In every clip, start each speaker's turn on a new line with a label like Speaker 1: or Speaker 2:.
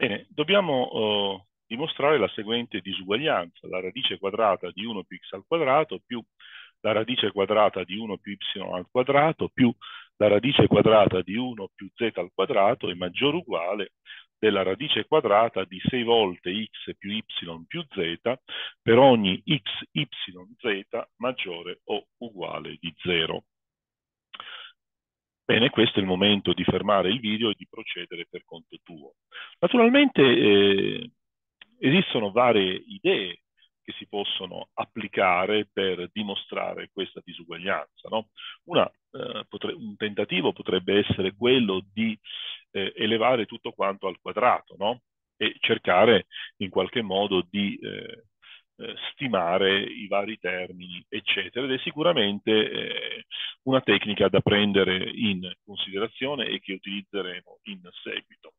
Speaker 1: Bene,
Speaker 2: dobbiamo eh, dimostrare la seguente disuguaglianza, la radice quadrata di 1 più x al quadrato più la radice quadrata di 1 più y al quadrato più la radice quadrata di 1 più z al quadrato è maggiore o uguale della radice quadrata di 6 volte x più y più z per ogni x, y, z maggiore o uguale di 0. Bene, questo è il momento di fermare il video e di procedere per conto tuo. Naturalmente eh, esistono varie idee che si possono applicare per dimostrare questa disuguaglianza. No? Una, eh, potre, un tentativo potrebbe essere quello di eh, elevare tutto quanto al quadrato no? e cercare in qualche modo di eh, eh, stimare i vari termini, eccetera. Ed è sicuramente eh, una tecnica da prendere in considerazione e che utilizzeremo in seguito.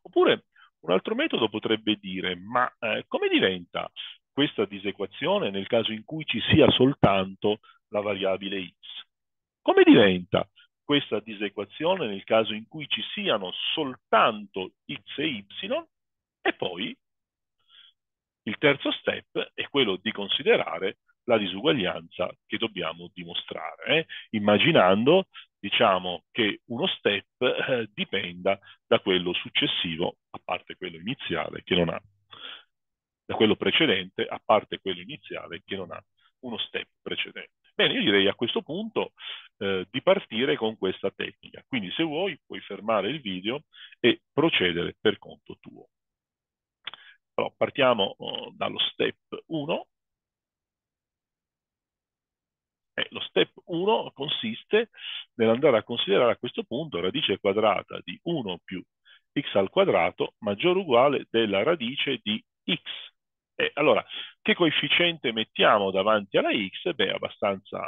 Speaker 2: Oppure un altro metodo potrebbe dire, ma eh, come diventa questa disequazione nel caso in cui ci sia soltanto la variabile x? Come diventa questa disequazione nel caso in cui ci siano soltanto x e y e poi il terzo step è quello di considerare la disuguaglianza che dobbiamo dimostrare, eh? immaginando diciamo, che uno step eh, dipenda da quello successivo, a parte quello iniziale, che non ha, da quello precedente, a parte quello iniziale, che non ha uno step precedente. Bene, io direi a questo punto eh, di partire con questa tecnica. Quindi se vuoi puoi fermare il video e procedere per conto partiamo oh, dallo step 1. Eh, lo step 1 consiste nell'andare a considerare a questo punto radice quadrata di 1 più x al quadrato maggiore o uguale della radice di x. Eh, allora, che coefficiente mettiamo davanti alla x? Beh, è abbastanza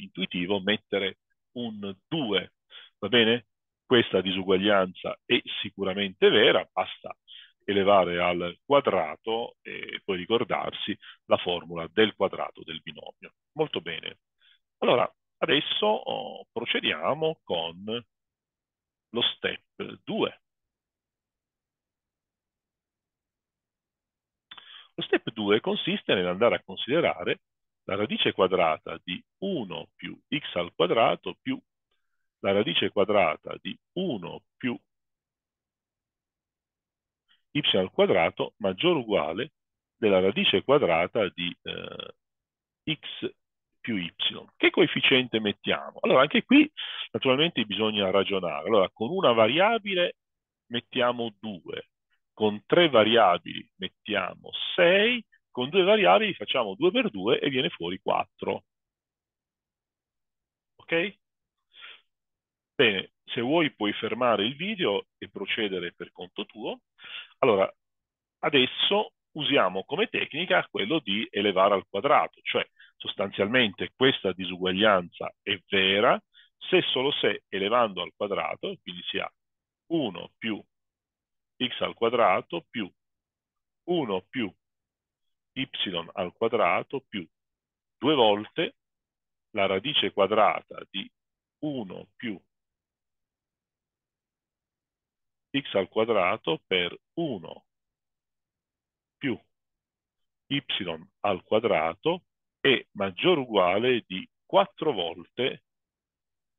Speaker 2: intuitivo mettere un 2, va bene? Questa disuguaglianza è sicuramente vera, basta elevare al quadrato e poi ricordarsi la formula del quadrato del binomio. Molto bene. Allora, adesso oh, procediamo con lo step 2. Lo step 2 consiste nell'andare a considerare la radice quadrata di 1 più x al quadrato più la radice quadrata di 1 più y al quadrato maggiore o uguale della radice quadrata di eh, x più y. Che coefficiente mettiamo? Allora, anche qui naturalmente bisogna ragionare. Allora, con una variabile mettiamo 2, con tre variabili mettiamo 6, con due variabili facciamo 2 per 2 e viene fuori 4. Ok? Bene, se vuoi puoi fermare il video e procedere per conto tuo. Allora, adesso usiamo come tecnica quello di elevare al quadrato, cioè sostanzialmente questa disuguaglianza è vera se solo se elevando al quadrato, quindi si ha 1 più x al quadrato più 1 più y al quadrato più due volte la radice quadrata di 1 più x al quadrato per 1 più y al quadrato è maggiore o uguale di 4 volte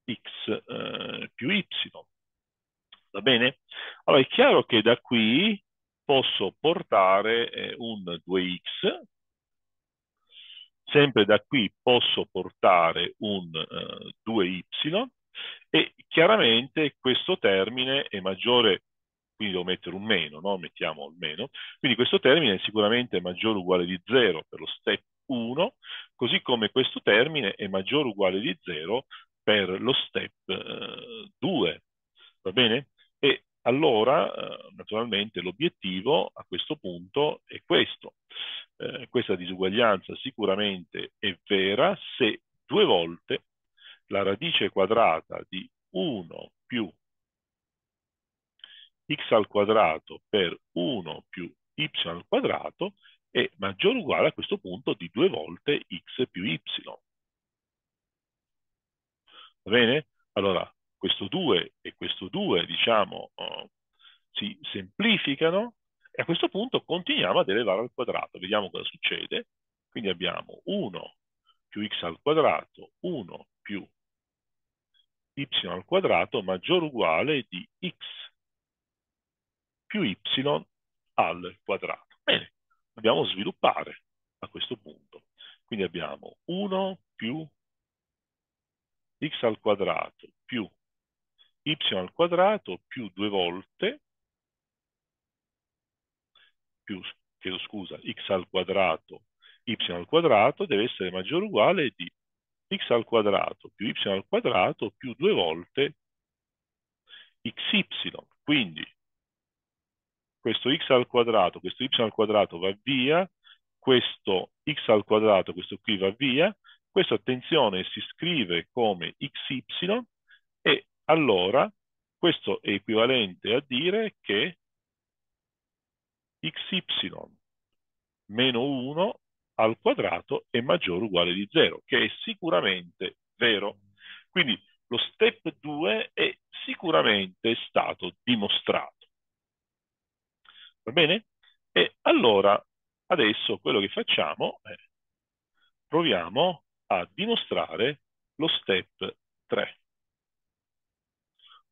Speaker 2: x eh, più y. Va bene? Allora è chiaro che da qui posso portare eh, un 2x, sempre da qui posso portare un eh, 2y, e chiaramente questo termine è maggiore, quindi devo mettere un meno, no? mettiamo il meno, quindi questo termine è sicuramente maggiore o uguale di 0 per lo step 1, così come questo termine è maggiore o uguale di 0 per lo step eh, 2, va bene? E allora, eh, naturalmente, l'obiettivo a questo punto è questo. Eh, questa disuguaglianza sicuramente è vera se radice quadrata di 1 più x al quadrato per 1 più y al quadrato è maggiore o uguale a questo punto di 2 volte x più y. Va bene? Allora, questo 2 e questo 2, diciamo, uh, si semplificano e a questo punto continuiamo ad elevare al quadrato. Vediamo cosa succede. Quindi abbiamo 1 più x al quadrato, 1 più y al quadrato maggiore o uguale di x più y al quadrato. Bene, dobbiamo sviluppare a questo punto. Quindi abbiamo 1 più x al quadrato più y al quadrato più due volte più, chiedo scusa, x al quadrato, y al quadrato deve essere maggiore o uguale di x al quadrato più y al quadrato più due volte xy. Quindi questo x al quadrato, questo y al quadrato va via, questo x al quadrato, questo qui va via, questo attenzione si scrive come xy e allora questo è equivalente a dire che xy meno 1 al quadrato è maggiore o uguale di 0, che è sicuramente vero. Quindi lo step 2 è sicuramente stato dimostrato. Va bene? E allora adesso quello che facciamo è proviamo a dimostrare lo step 3.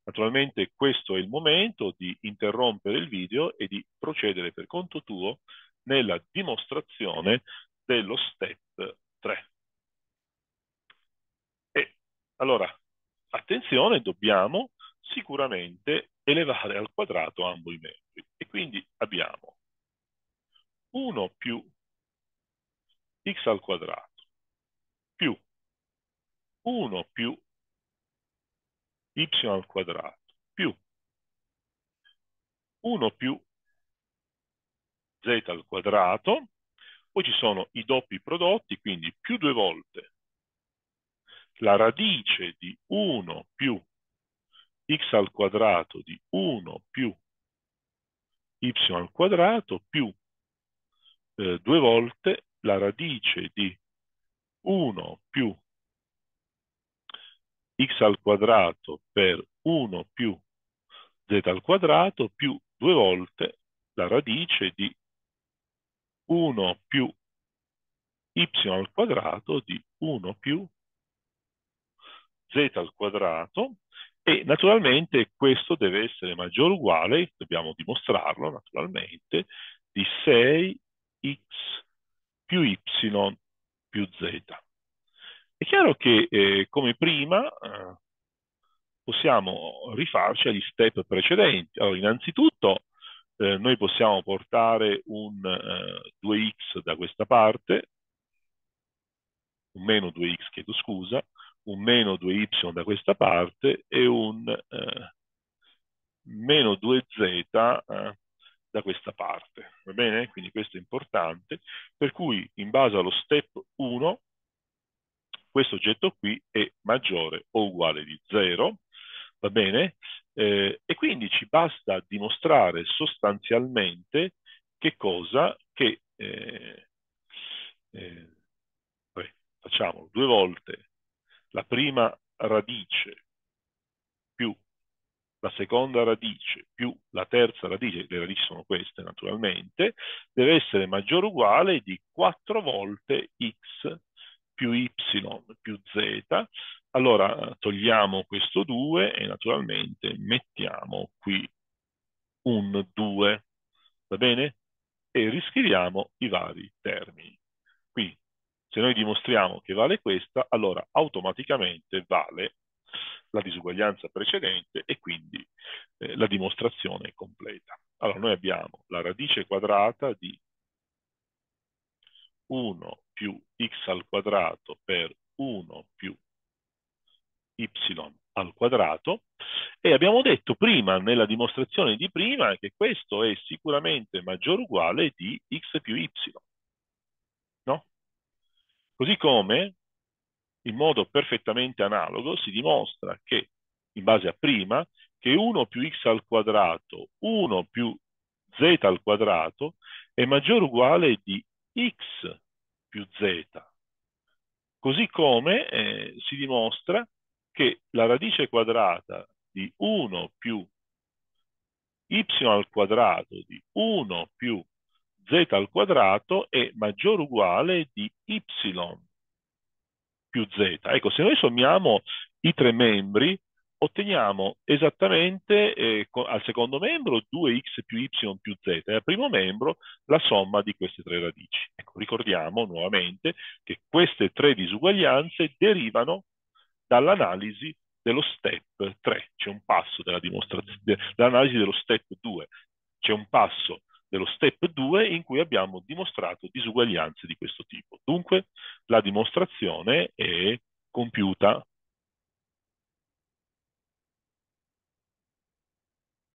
Speaker 2: Naturalmente questo è il momento di interrompere il video e di procedere per conto tuo nella dimostrazione dello step 3. E allora, attenzione, dobbiamo sicuramente elevare al quadrato ambo i membri. E quindi abbiamo 1 più x al quadrato più 1 più y al quadrato più 1 più z al quadrato poi ci sono i doppi prodotti, quindi più due volte la radice di 1 più x al quadrato di 1 più y al quadrato più eh, due volte la radice di 1 più x al quadrato per 1 più z al quadrato più due volte la radice di 1 più y al quadrato di 1 più z al quadrato e naturalmente questo deve essere maggiore o uguale, dobbiamo dimostrarlo naturalmente, di 6x più y più z. È chiaro che eh, come prima eh, possiamo rifarci agli step precedenti. Allora, innanzitutto eh, noi possiamo portare un eh, 2x da questa parte, un meno 2x chiedo scusa, un meno 2y da questa parte e un eh, meno 2z eh, da questa parte, va bene? Quindi questo è importante, per cui in base allo step 1 questo oggetto qui è maggiore o uguale di 0, va bene? Eh, e quindi ci basta dimostrare sostanzialmente che cosa? Che, eh, eh, beh, due volte, la prima radice più la seconda radice più la terza radice, le radici sono queste naturalmente, deve essere maggiore o uguale di 4 volte x più y più z allora togliamo questo 2 e naturalmente mettiamo qui un 2, va bene? E riscriviamo i vari termini. Qui, se noi dimostriamo che vale questa, allora automaticamente vale la disuguaglianza precedente e quindi eh, la dimostrazione è completa. Allora noi abbiamo la radice quadrata di 1 più x al quadrato per 1 quadrato e abbiamo detto prima, nella dimostrazione di prima, che questo è sicuramente maggiore o uguale di x più y. No? Così come, in modo perfettamente analogo, si dimostra che, in base a prima, che 1 più x al quadrato, 1 più z al quadrato è maggiore o uguale di x più z. Così come eh, si dimostra che la radice quadrata di 1 più y al quadrato di 1 più z al quadrato è maggiore o uguale di y più z. Ecco, se noi sommiamo i tre membri, otteniamo esattamente eh, al secondo membro 2x più y più z e al primo membro la somma di queste tre radici. Ecco, ricordiamo nuovamente che queste tre disuguaglianze derivano dall'analisi dello step 3, c'è un passo della dimostrazione, dall'analisi dello step 2, c'è un passo dello step 2 in cui abbiamo dimostrato disuguaglianze di questo tipo. Dunque la dimostrazione è compiuta